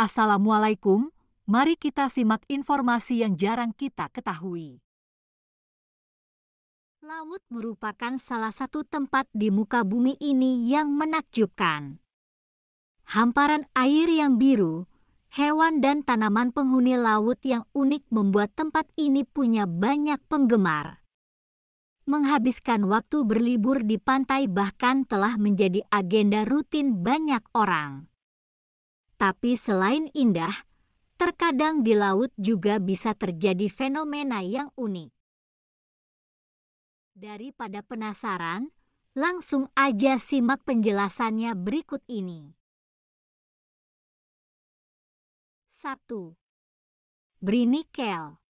Assalamualaikum, mari kita simak informasi yang jarang kita ketahui. Laut merupakan salah satu tempat di muka bumi ini yang menakjubkan. Hamparan air yang biru, hewan dan tanaman penghuni laut yang unik membuat tempat ini punya banyak penggemar. Menghabiskan waktu berlibur di pantai bahkan telah menjadi agenda rutin banyak orang. Tapi selain indah, terkadang di laut juga bisa terjadi fenomena yang unik. Daripada penasaran, langsung aja simak penjelasannya berikut ini. 1. Brinikel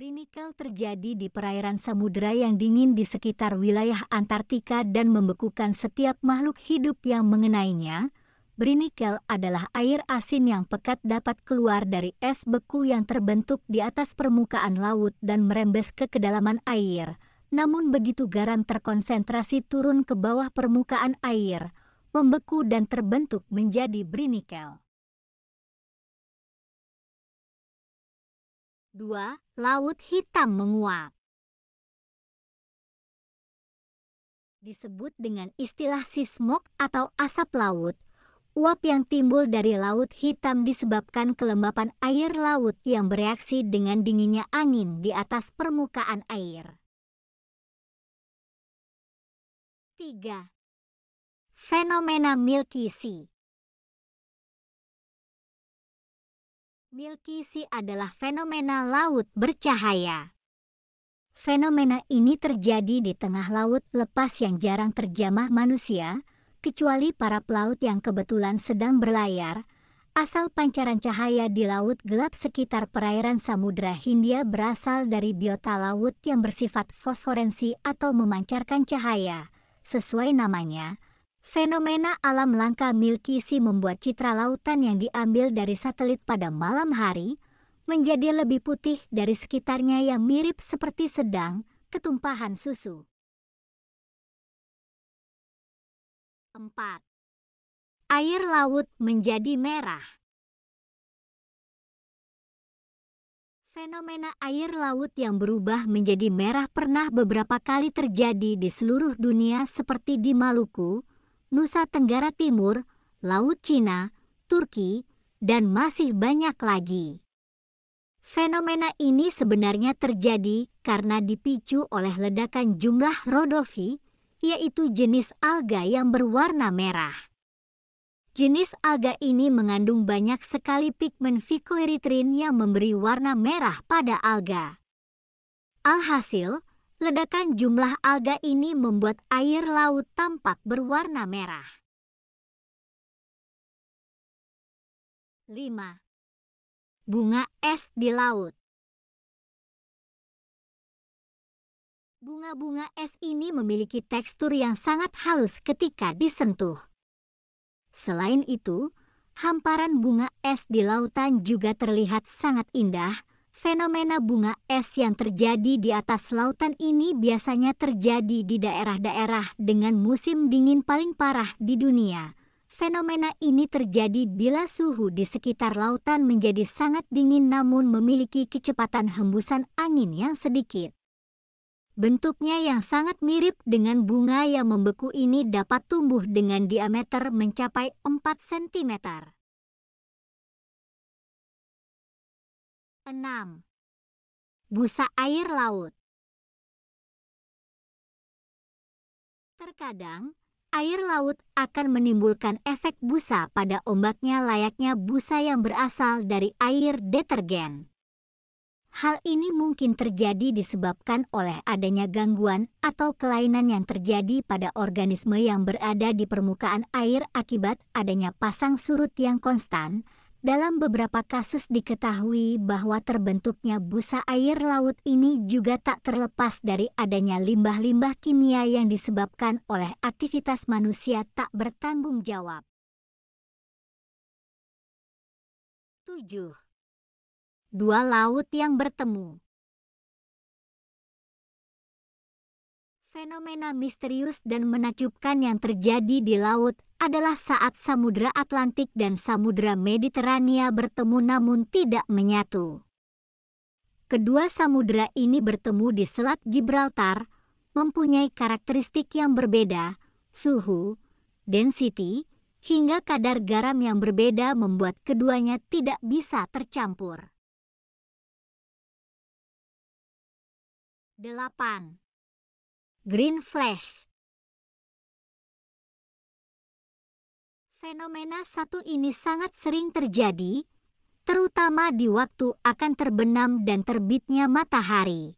Brinikal terjadi di perairan samudera yang dingin di sekitar wilayah Antartika dan membekukan setiap makhluk hidup yang mengenainya. Brinikel adalah air asin yang pekat dapat keluar dari es beku yang terbentuk di atas permukaan laut dan merembes ke kedalaman air. Namun begitu garam terkonsentrasi turun ke bawah permukaan air, membeku dan terbentuk menjadi brinikel. 2 laut hitam menguap. Disebut dengan istilah sismok atau asap laut, uap yang timbul dari laut hitam disebabkan kelembapan air laut yang bereaksi dengan dinginnya angin di atas permukaan air. 3. Fenomena Milky Sea Milky Sea adalah fenomena laut bercahaya. Fenomena ini terjadi di tengah laut lepas yang jarang terjamah manusia, kecuali para pelaut yang kebetulan sedang berlayar, Asal pancaran cahaya di laut gelap sekitar perairan Samudra Hindia berasal dari biota laut yang bersifat fosforensi atau memancarkan cahaya, sesuai namanya, Fenomena alam langka Milky Milkisi membuat citra lautan yang diambil dari satelit pada malam hari menjadi lebih putih dari sekitarnya yang mirip seperti sedang ketumpahan susu. 4. Air laut menjadi merah. Fenomena air laut yang berubah menjadi merah pernah beberapa kali terjadi di seluruh dunia seperti di Maluku, Nusa Tenggara Timur, Laut Cina, Turki, dan masih banyak lagi. Fenomena ini sebenarnya terjadi karena dipicu oleh ledakan jumlah rodofi, yaitu jenis alga yang berwarna merah. Jenis alga ini mengandung banyak sekali pigmen vicoeritrin yang memberi warna merah pada alga. Alhasil, ledakan jumlah alga ini membuat air laut tampak berwarna merah. 5. Bunga es di laut Bunga-bunga es ini memiliki tekstur yang sangat halus ketika disentuh. Selain itu, hamparan bunga es di lautan juga terlihat sangat indah, fenomena bunga es yang terjadi di atas lautan ini biasanya terjadi di daerah-daerah dengan musim dingin paling parah di dunia. Fenomena ini terjadi bila suhu di sekitar lautan menjadi sangat dingin namun memiliki kecepatan hembusan angin yang sedikit. Bentuknya yang sangat mirip dengan bunga yang membeku ini dapat tumbuh dengan diameter mencapai 4 cm. 6. Busa air laut Terkadang, air laut akan menimbulkan efek busa pada ombaknya layaknya busa yang berasal dari air detergen. Hal ini mungkin terjadi disebabkan oleh adanya gangguan atau kelainan yang terjadi pada organisme yang berada di permukaan air akibat adanya pasang surut yang konstan, dalam beberapa kasus diketahui bahwa terbentuknya busa air laut ini juga tak terlepas dari adanya limbah-limbah kimia yang disebabkan oleh aktivitas manusia tak bertanggung jawab. 7. Dua laut yang bertemu Fenomena misterius dan menakjubkan yang terjadi di laut adalah saat Samudra Atlantik dan Samudra Mediterania bertemu namun tidak menyatu. Kedua samudra ini bertemu di Selat Gibraltar, mempunyai karakteristik yang berbeda, suhu, density, hingga kadar garam yang berbeda membuat keduanya tidak bisa tercampur. 8. Green Flash Fenomena satu ini sangat sering terjadi, terutama di waktu akan terbenam dan terbitnya matahari.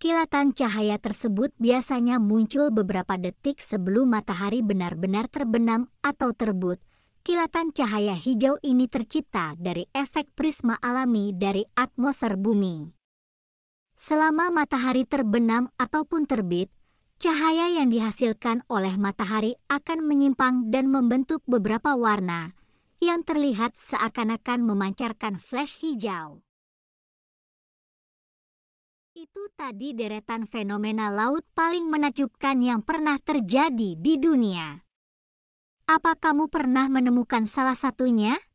Kilatan cahaya tersebut biasanya muncul beberapa detik sebelum matahari benar-benar terbenam atau terbit. Kilatan cahaya hijau ini tercipta dari efek prisma alami dari atmosfer bumi. Selama matahari terbenam ataupun terbit, cahaya yang dihasilkan oleh matahari akan menyimpang dan membentuk beberapa warna yang terlihat seakan-akan memancarkan flash hijau. Itu tadi deretan fenomena laut paling menakjubkan yang pernah terjadi di dunia. Apa kamu pernah menemukan salah satunya?